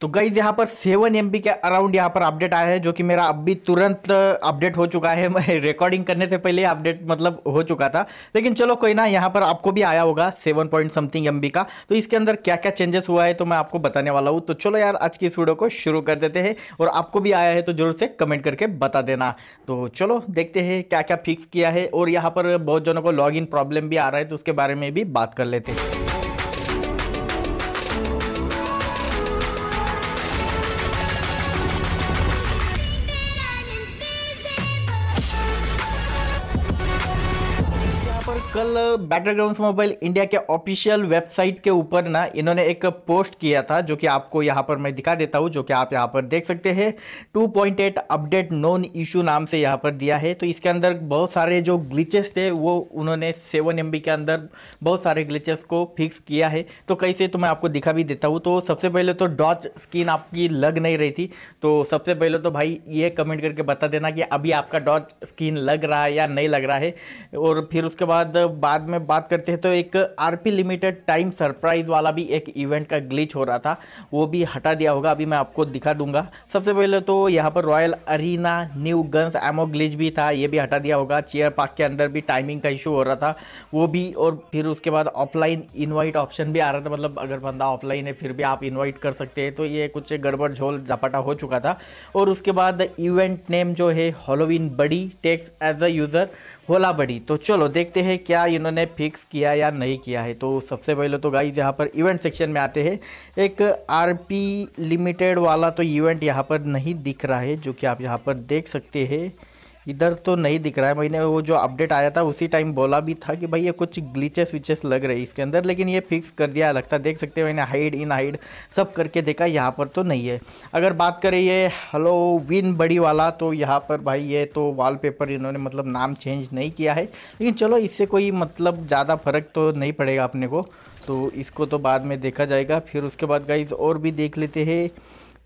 तो गईज यहाँ पर सेवन एम के अराउंड यहाँ पर अपडेट आया है जो कि मेरा अभी तुरंत अपडेट uh, हो चुका है मैं रिकॉर्डिंग करने से पहले अपडेट मतलब हो चुका था लेकिन चलो कोई ना यहाँ पर आपको भी आया होगा सेवन पॉइंट समथिंग एम का तो इसके अंदर क्या क्या चेंजेस हुआ है तो मैं आपको बताने वाला हूँ तो चलो यार आज की इस वीडियो को शुरू कर देते हैं और आपको भी आया है तो जरूर से कमेंट करके बता देना तो चलो देखते हैं क्या क्या फिक्स किया है और यहाँ पर बहुत जनों को लॉग प्रॉब्लम भी आ रहा है तो उसके बारे में भी बात कर लेते हैं कल ग्राउंड मोबाइल इंडिया के ऑफिशियल वेबसाइट के ऊपर ना इन्होंने एक पोस्ट किया था जो कि आपको यहाँ पर मैं दिखा देता हूँ जो कि आप यहाँ पर देख सकते हैं 2.8 अपडेट नॉन इशू नाम से यहाँ पर दिया है तो इसके अंदर बहुत सारे जो ग्लिचेस थे वो उन्होंने सेवन एम के अंदर बहुत सारे ग्लिचेस को फिक्स किया है तो कैसे तो मैं आपको दिखा भी देता हूँ तो सबसे पहले तो डॉच स्किन आपकी लग नहीं रही थी तो सबसे पहले तो भाई ये कमेंट करके बता देना कि अभी आपका डॉच स्किन लग रहा है या नहीं लग रहा है और फिर उसके बाद बाद में बात करते हैं तो एक आरपी लिमिटेड टाइम सरप्राइज वाला भी एक इवेंट का ग्लिच हो रहा था वो भी हटा दिया होगा अभी मैं आपको दिखा दूंगा सबसे पहले तो यहाँ पर royal arena new guns ammo glitch भी था ये भी हटा दिया होगा चेयर पार्क के अंदर भी टाइमिंग का इशू हो रहा था वो भी और फिर उसके बाद ऑफलाइन इन्वाइट ऑप्शन भी आ रहा था मतलब अगर बंदा ऑफलाइन है फिर भी आप इन्वाइट कर सकते हैं तो ये कुछ गड़बड़ झोल झपाटा हो चुका था और उसके बाद इवेंट नेम जो है हॉलोविन बड़ी टेक्स एज अ यूज़र होला बड़ी तो चलो देखते हैं क्या इन्होंने फिक्स किया या नहीं किया है तो सबसे पहले तो गाइज यहाँ पर इवेंट सेक्शन में आते हैं एक आरपी लिमिटेड वाला तो इवेंट यहाँ पर नहीं दिख रहा है जो कि आप यहाँ पर देख सकते हैं इधर तो नहीं दिख रहा है मैंने वो जो अपडेट आया था उसी टाइम बोला भी था कि भाई ये कुछ ग्लीचेस विचेस लग रही है इसके अंदर लेकिन ये फिक्स कर दिया लगता देख सकते हैं मैंने हाइड इन हाइड सब करके देखा यहाँ पर तो नहीं है अगर बात करें ये हेलो विन बड़ी वाला तो यहाँ पर भाई ये तो वॉलपेपर इन्होंने मतलब नाम चेंज नहीं किया है लेकिन चलो इससे कोई मतलब ज़्यादा फ़र्क तो नहीं पड़ेगा अपने को तो इसको तो बाद में देखा जाएगा फिर उसके बाद गाइज और भी देख लेते हैं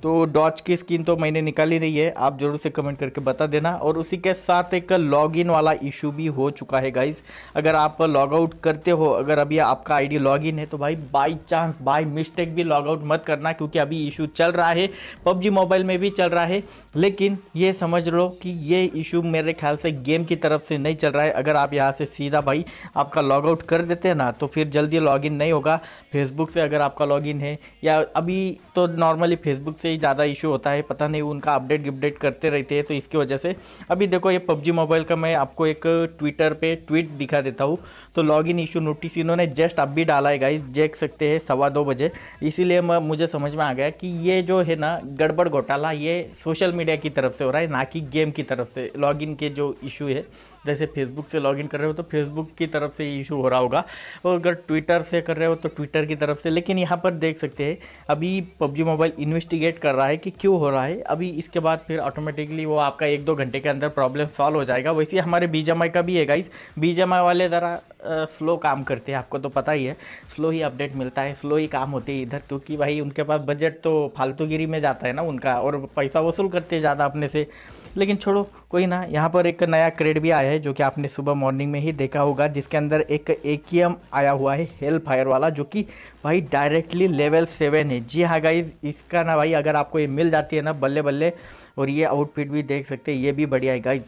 तो डॉच की स्क्रीन तो मैंने निकाल ही रही है आप जरूर से कमेंट करके बता देना और उसी के साथ एक लॉगिन वाला इशू भी हो चुका है गाइज अगर आप लॉग आउट करते हो अगर अभी आपका आईडी लॉगिन है तो भाई बाई चांस बाई मिस्टेक भी लॉग आउट मत करना क्योंकि अभी इशू चल रहा है पबजी मोबाइल में भी चल रहा है लेकिन ये समझ लो कि ये इशू मेरे ख्याल से गेम की तरफ से नहीं चल रहा है अगर आप यहाँ से सीधा भाई आपका लॉग आउट कर देते हैं ना तो फिर जल्दी लॉगिन नहीं होगा फेसबुक से अगर आपका इन है या अभी तो नॉर्मली फेसबुक से ही ज़्यादा इशू होता है पता नहीं उनका अपडेट गिपडेट करते रहते हैं तो इसकी वजह से अभी देखो ये पबजी मोबाइल का मैं आपको एक ट्विटर पे ट्वीट दिखा देता हूँ तो लॉग इन इशू नोटिस इन्होंने जस्ट अब भी डाला है गाइज देख सकते हैं सवा दो बजे इसीलिए मुझे समझ में आ गया कि ये जो है ना गड़बड़ घोटाला ये सोशल मीडिया की तरफ से हो रहा है ना कि गेम की तरफ से लॉग के जो इशू है जैसे फेसबुक से लॉगिन कर रहे हो तो फेसबुक की तरफ से इशू हो रहा होगा और अगर ट्विटर से कर रहे हो तो ट्विटर की तरफ से लेकिन यहाँ पर देख सकते हैं अभी पबजी मोबाइल इन्वेस्टिगेट कर रहा है कि क्यों हो रहा है अभी इसके बाद फिर ऑटोमेटिकली वो आपका एक दो घंटे के अंदर प्रॉब्लम सॉल्व हो जाएगा वैसे हमारे बी का भी है गाइस बी वाले ज़रा स्लो काम करते हैं आपको तो पता ही है स्लो ही अपडेट मिलता है स्लो ही काम होते हैं इधर क्योंकि भाई उनके पास बजट तो फालतूगिरी में जाता है ना उनका और पैसा वसूल करते ज़्यादा अपने से लेकिन छोड़ो कोई ना यहाँ पर एक नया क्रेड भी आया है जो कि आपने सुबह मॉर्निंग में ही देखा होगा जिसके अंदर एक ए आया हुआ है हेल फायर वाला जो कि भाई डायरेक्टली लेवल सेवन है जी हाँ गाइज इसका ना भाई अगर आपको ये मिल जाती है ना बल्ले बल्ले और ये आउटफिट भी देख सकते हैं ये भी बढ़िया है गाइज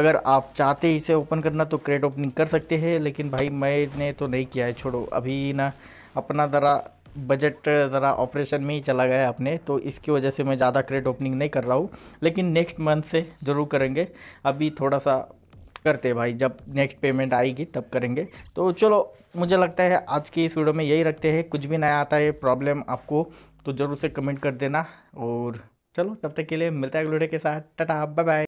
अगर आप चाहते इसे ओपन करना तो क्रेड ओपनिंग कर सकते हैं लेकिन भाई मैंने तो नहीं किया है छोड़ो अभी ना अपना ज़रा बजट ज़रा ऑपरेशन में ही चला गया है अपने तो इसकी वजह से मैं ज़्यादा क्रेट ओपनिंग नहीं कर रहा हूँ लेकिन नेक्स्ट मंथ से ज़रूर करेंगे अभी थोड़ा सा करते भाई जब नेक्स्ट पेमेंट आएगी तब करेंगे तो चलो मुझे लगता है आज की इस वीडियो में यही रखते हैं कुछ भी नया आता है प्रॉब्लम आपको तो ज़रूर से कमेंट कर देना और चलो तब तक के लिए मिलता है अगले के साथ टाटा बाय बाय